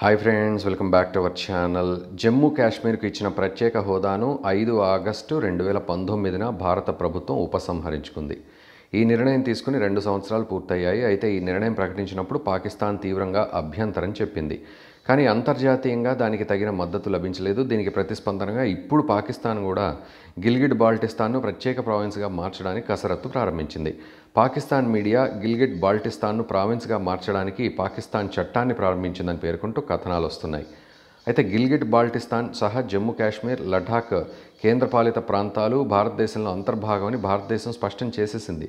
hi friends welcome back to our channel Jammu కాశ్మీర్కు ఇచ్చిన ప్రత్యేక హోదాను ఐదు ఆగస్టు రెండు వేల పంతొమ్మిదిన భారత ప్రభుత్వం ఉపసంహరించుకుంది ఈ నిర్ణయం తీసుకుని రెండు సంవత్సరాలు పూర్తయ్యాయి అయితే ఈ నిర్ణయం ప్రకటించినప్పుడు పాకిస్తాన్ తీవ్రంగా అభ్యంతరం చెప్పింది కానీ అంతర్జాతీయంగా దానికి తగిన మద్దతు లభించలేదు దీనికి ప్రతిస్పందనగా ఇప్పుడు పాకిస్తాన్ కూడా గిల్గిట్ బాల్టిస్తాన్ను ప్రత్యేక ప్రావిన్స్గా మార్చడానికి కసరత్తు ప్రారంభించింది పాకిస్తాన్ మీడియా గిల్గిట్ బాల్టిస్తాన్ను ప్రావిన్స్గా మార్చడానికి పాకిస్తాన్ చట్టాన్ని ప్రారంభించిందని పేర్కొంటూ కథనాలు వస్తున్నాయి అయితే గిల్గిట్ బాల్టిస్తాన్ సహా జమ్మూ కాశ్మీర్ లడాక్ కేంద్రపాలిత ప్రాంతాలు భారతదేశంలో అంతర్భాగమని భారతదేశం స్పష్టం చేసేసింది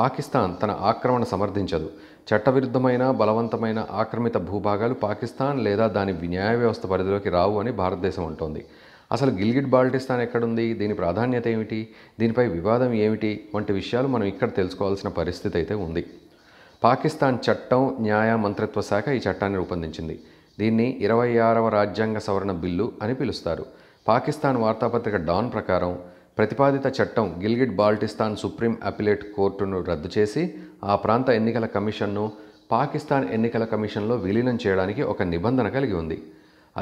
పాకిస్తాన్ తన ఆక్రమణ సమర్థించదు చట్టవిరుద్ధమైన బలవంతమైన ఆక్రమిత భూభాగాలు పాకిస్తాన్ లేదా దాని న్యాయ వ్యవస్థ పరిధిలోకి రావు అని భారతదేశం అంటోంది అసలు గిల్గిట్ బాల్టిస్తాన్ ఎక్కడుంది దీని ప్రాధాన్యత ఏమిటి దీనిపై వివాదం ఏమిటి వంటి విషయాలు మనం ఇక్కడ తెలుసుకోవాల్సిన పరిస్థితి అయితే ఉంది పాకిస్తాన్ చట్టం న్యాయ మంత్రిత్వ శాఖ ఈ చట్టాన్ని రూపొందించింది దీన్ని ఇరవై ఆరవ రాజ్యాంగ సవరణ బిల్లు అని పిలుస్తారు పాకిస్తాన్ వార్తాపత్రిక డాన్ ప్రకారం ప్రతిపాదిత చట్టం గిల్గిట్ బాల్టిస్తాన్ సుప్రీం అపిలేట్ కోర్టును రద్దు చేసి ఆ ప్రాంత ఎన్నికల కమిషన్ను పాకిస్తాన్ ఎన్నికల కమిషన్లో విలీనం చేయడానికి ఒక నిబంధన కలిగి ఉంది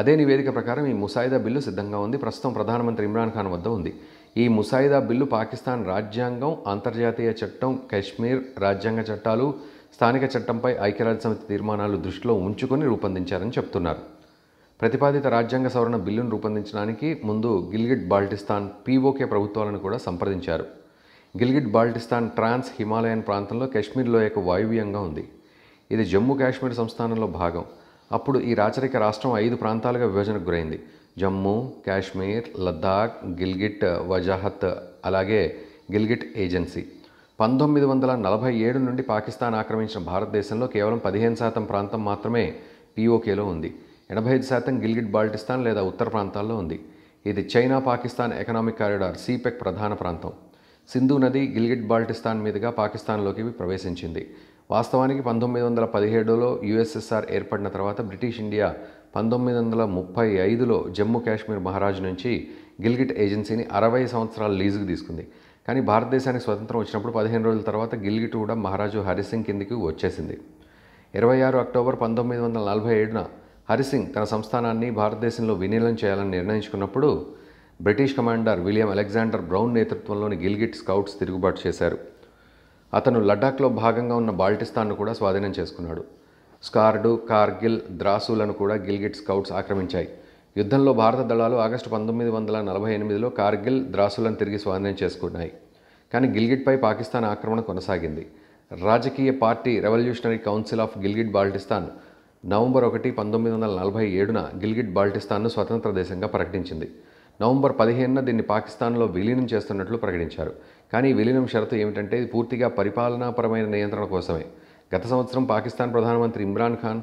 అదే నివేదిక ప్రకారం ఈ ముసాయిదా బిల్లు సిద్ధంగా ఉంది ప్రస్తుతం ప్రధానమంత్రి ఇమ్రాన్ ఖాన్ వద్ద ఉంది ఈ ముసాయిదా బిల్లు పాకిస్తాన్ రాజ్యాంగం అంతర్జాతీయ చట్టం కశ్మీర్ రాజ్యాంగ చట్టాలు స్థానిక చట్టంపై ఐక్యరాజ్య సమితి తీర్మానాలు దృష్టిలో ఉంచుకొని రూపొందించారని చెప్తున్నారు ప్రతిపాదిత రాజ్యాంగ సవరణ బిల్లును రూపొందించడానికి ముందు గిల్గిట్ బాల్టిస్తాన్ పీఓకే ప్రభుత్వాలను కూడా సంప్రదించారు గిల్గిట్ బాల్టిస్తాన్ ట్రాన్స్ హిమాలయన్ ప్రాంతంలో కాశ్మీర్లో లోయకు వాయువ్యంగా ఉంది ఇది జమ్మూ కాశ్మీర్ సంస్థానంలో భాగం అప్పుడు ఈ రాచరిక రాష్ట్రం ఐదు ప్రాంతాలుగా విభజనకు గురైంది జమ్మూ కాశ్మీర్ లద్దాఖ్ గిల్గిట్ వజాహత్ అలాగే గిల్గిట్ ఏజెన్సీ పంతొమ్మిది వందల నలభై ఏడు నుండి పాకిస్తాన్ ఆక్రమించిన భారతదేశంలో కేవలం పదిహేను శాతం ప్రాంతం మాత్రమే పీఓకేలో ఉంది ఎనభై ఐదు శాతం గిల్గిట్ బాల్టిస్తాన్ లేదా ఉత్తర ప్రాంతాల్లో ఉంది ఇది China Pakistan economic corridor CPEC ప్రధాన ప్రాంతం సింధు నది గిల్గిట్ బాల్టిస్తాన్ మీదుగా పాకిస్తాన్లోకి ప్రవేశించింది వాస్తవానికి పంతొమ్మిది వందల పదిహేడులో యుఎస్ఎస్ఆర్ ఏర్పడిన తర్వాత బ్రిటిష్ ఇండియా పంతొమ్మిది వందల ముప్పై ఐదులో జమ్మూ కాశ్మీర్ మహారాజు నుంచి గిల్గిట్ ఏజెన్సీని అరవై సంవత్సరాల లీజుకు తీసుకుంది కానీ భారతదేశానికి స్వతంత్రం వచ్చినప్పుడు పదిహేను రోజుల తర్వాత గిల్గిట్ కూడా మహారాజు హరిసింగ్ కిందికి వచ్చేసింది ఇరవై ఆరు అక్టోబర్ పంతొమ్మిది వందల నలభై ఏడున హరిసింగ్ తన సంస్థానాన్ని భారతదేశంలో వినీలం చేయాలని నిర్ణయించుకున్నప్పుడు British commander William Alexander Brown నేతృత్వంలోని గిల్గిట్ స్కౌట్స్ తిరుగుబాటు చేశారు అతను లడ్డాక్లో భాగంగా ఉన్న బాల్టిస్తాన్ను కూడా స్వాధీనం చేసుకున్నాడు స్కార్డు కార్గిల్ ద్రాసులను కూడా గిల్గిట్ స్కౌట్స్ ఆక్రమించాయి యుద్ధంలో భారత దళాలు ఆగస్టు పంతొమ్మిది వందల నలభై ఎనిమిదిలో కార్గిల్ ద్రాసులను తిరిగి స్వాధీనం చేసుకున్నాయి కానీ గిల్గిట్పై పాకిస్తాన్ ఆక్రమణ కొనసాగింది రాజకీయ party revolutionary council of Gilgit Baltistan November ఒకటి పంతొమ్మిది వందల నలభై ఏడున గిల్గిట్ బాల్టిస్తాన్ను స్వతంత్ర దేశంగా ప్రకటించింది నవంబర్ పదిహేనున దీన్ని పాకిస్తాన్లో విలీనం చేస్తున్నట్లు ప్రకటించారు కానీ విలీనం షరతు ఏమిటంటే పూర్తిగా పరిపాలనాపరమైన నియంత్రణ కోసమే గత సంవత్సరం పాకిస్తాన్ ప్రధానమంత్రి ఇమ్రాన్ ఖాన్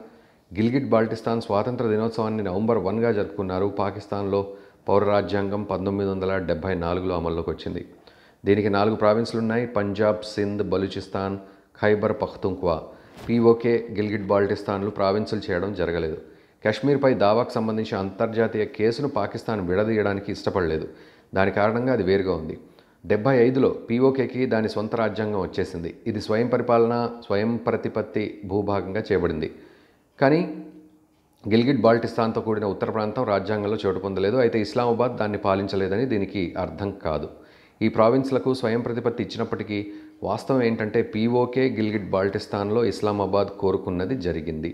గిల్గిట్ బాల్టిస్తాన్ స్వాతంత్ర దినోత్సవాన్ని నవంబర్ వన్గా జరుపుకున్నారు పాకిస్తాన్లో పౌర రాజ్యాంగం పంతొమ్మిది వందల డెబ్భై నాలుగులో అమల్లోకి వచ్చింది దీనికి నాలుగు ప్రావిన్సులు ఉన్నాయి పంజాబ్ సింధ్ బలూచిస్తాన్ ఖైబర్ పఖ్తుంక్వా పీఓకే గిల్గిట్ బాల్టిస్తాన్లు ప్రావిన్సులు చేయడం జరగలేదు కశ్మీర్పై దావాకు సంబంధించి అంతర్జాతీయ కేసును పాకిస్తాన్ విడదీయడానికి ఇష్టపడలేదు దాని కారణంగా అది వేరుగా ఉంది డెబ్బై ఐదులో పీఓకేకి దాని సొంత రాజ్యాంగం వచ్చేసింది ఇది స్వయం పరిపాలన స్వయం ప్రతిపత్తి భూభాగంగా చేయబడింది కానీ గిల్గిట్ బాల్టిస్తాన్తో కూడిన ఉత్తర ప్రాంతం రాజ్యాంగంలో చోటు పొందలేదు అయితే ఇస్లామాబాద్ దాన్ని పాలించలేదని దీనికి అర్థం కాదు ఈ ప్రావిన్స్లకు స్వయం ప్రతిపత్తి ఇచ్చినప్పటికీ వాస్తవం ఏంటంటే పీఓకే గిల్గిట్ బాల్టిస్తాన్లో ఇస్లామాబాద్ కోరుకున్నది జరిగింది